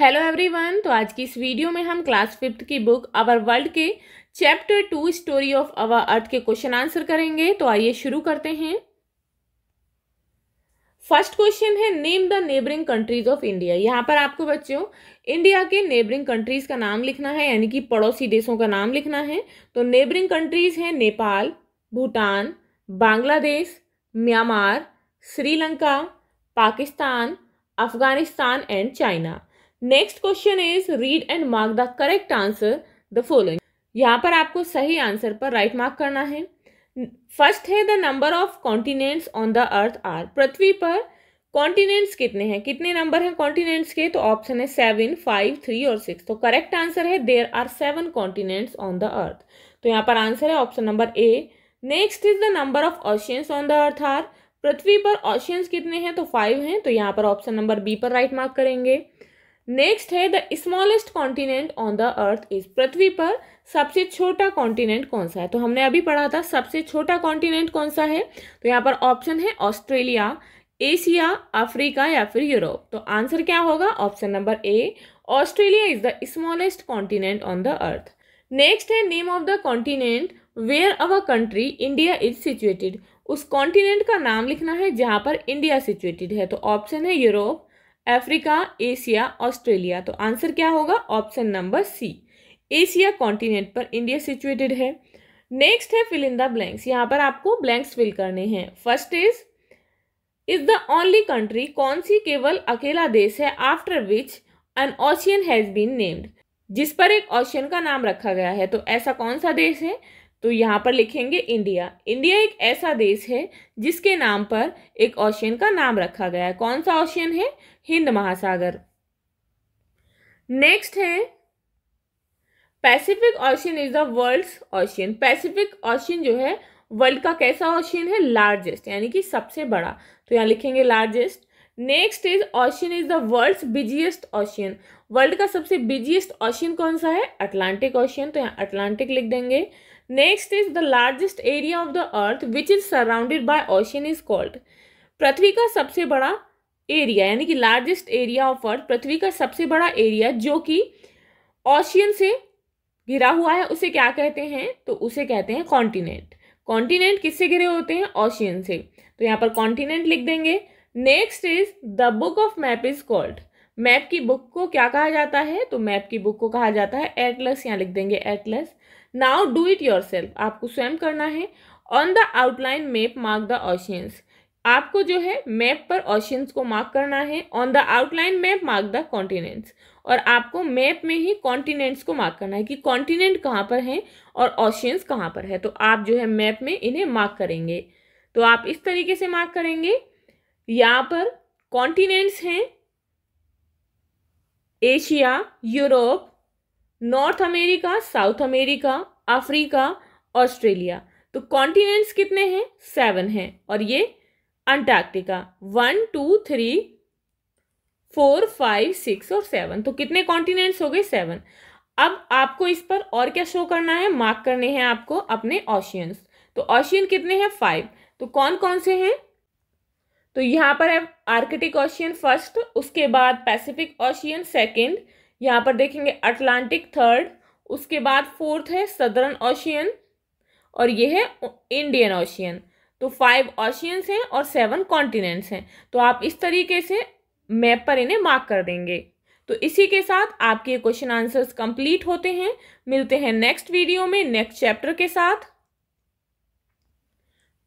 hello everyone तो आज की इस वीडियो में हम क्लास फिफ्थ की बुक अवर वर्ल्ड के chapter two story of our earth के क्वेश्चन आंसर करेंगे तो आइए शुरू करते हैं फर्स्ट क्वेश्चन है name the neighbouring countries of India यहाँ पर आपको बच्चों इंडिया के नेबरिंग कंट्रीज का नाम लिखना है यानी कि पड़ोसी देशों का नाम लिखना है तो नेबरिंग कंट्रीज हैं Nepal Bhutan Bangladesh Myanmar Sri Lanka Pakistan Afghanistan and China next question is read and mark the correct answer the following यहाँ पर आपको सही आंसर पर राइट मार्क करना है फर्स्ट है the number of continents on the earth are पृथ्वी पर कॉन्टिनेंट्स कितने हैं कितने नंबर हैं कॉन्टिनेंट्स के तो ऑप्शन है सेवन फाइव थ्री और सिक्स तो करेक्ट आंसर है there are seven continents on the earth तो यहाँ पर आंसर है option number A next is the number of oceans on the earth are पृथ्वी पर ऑशियंस कितने हैं तो फाइव हैं तो यहाँ पर ऑप्शन नंबर बी पर राइट मार्क करेंगे नेक्स्ट है the smallest continent on the earth is पृथ्वी पर सबसे छोटा कॉन्टिनेंट कौन सा है तो हमने अभी पढ़ा था सबसे छोटा कॉन्टिनेंट कौन सा है तो यहाँ पर ऑप्शन है ऑस्ट्रेलिया एशिया अफ्रीका या फिर यूरोप तो आंसर क्या होगा option number A Australia is the smallest continent on the earth next है name of the continent where our country India is situated उस कॉन्टिनेंट का नाम लिखना है जहाँ पर इंडिया सिचुएटेड है तो ऑप्शन है यूरोप अफ्रीका एशिया ऑस्ट्रेलिया तो आंसर क्या होगा option number C Asia continent पर इंडिया सिचुएटेड है नेक्स्ट है फिल इन द ब्लैंक्स यहाँ पर आपको ब्लैंक्स फिल करने हैं first is is the only country कौन सी केवल अकेला देश है after which an ocean has been named जिस पर एक ओशियन का नाम रखा गया है तो ऐसा कौन सा देश है तो यहाँ पर लिखेंगे इंडिया इंडिया एक ऐसा देश है जिसके नाम पर एक ओशियन का नाम रखा गया है कौन सा ओशियन है हिंद महासागर नेक्स्ट है Pacific Ocean is the world ocean Pacific Ocean जो है वर्ल्ड का कैसा ओशियन है लार्जेस्ट यानी कि सबसे बड़ा तो यहाँ लिखेंगे largest next is ocean is the world's busiest ocean world का सबसे बिजिएस्ट ओशियन कौन सा है अटलांटिक ओशियन तो यहाँ अटलांटिक लिख देंगे next is the largest area of the earth which is surrounded by ocean is called पृथ्वी का सबसे बड़ा एरिया यानी कि लार्जेस्ट एरिया ऑफ अर्थ पृथ्वी का सबसे बड़ा एरिया जो कि ओशियन से घिरा हुआ है उसे क्या कहते हैं तो उसे कहते हैं कॉन्टिनेंट कॉन्टिनेंट किससे घिरे होते हैं ओशियन से तो यहाँ पर कॉन्टिनेंट लिख देंगे next is the book of map is called map की बुक को क्या कहा जाता है तो मैप की बुक को कहा जाता है एटलस यहाँ लिख देंगे atlas now do it yourself आपको स्वयं करना है on the outline map mark the oceans आपको जो है मैप पर ऑशियंस को मार्क करना है on the outline map mark the continents और आपको मैप में ही कॉन्टिनेंट्स को मार्क करना है कि कॉन्टिनेंट कहाँ पर हैं और ऑशियंस कहाँ पर है तो आप जो है मैप में इन्हें मार्क करेंगे तो आप इस तरीके से मार्क करेंगे यहाँ पर कॉन्टिनेंट्स हैं Asia Europe North America South America Africa Australia तो कॉन्टिनेंट्स कितने हैं सेवन हैं और ये Antarctica one two three four five six और सेवन तो कितने कॉन्टिनेंट्स हो गए सेवन अब आपको इस पर और क्या शो करना है मार्क करने हैं आपको अपने ऑशियंस तो ऑशियन कितने हैं फाइव तो कौन कौन से हैं तो यहाँ पर है आर्कटिक ओशियन फर्स्ट उसके बाद पैसिफिक ओशियन सेकंड यहाँ पर देखेंगे अटलांटिक थर्ड उसके बाद फोर्थ है सदर्न ओशियन और ये है इंडियन ओशियन तो फाइव ओशियंस हैं और सेवन कॉन्टिनेंट्स हैं तो आप इस तरीके से मैप पर इन्हें मार्क कर देंगे तो इसी के साथ आपके क्वेश्चन आंसर्स कंप्लीट होते हैं मिलते हैं नेक्स्ट वीडियो में नेक्स्ट चैप्टर के साथ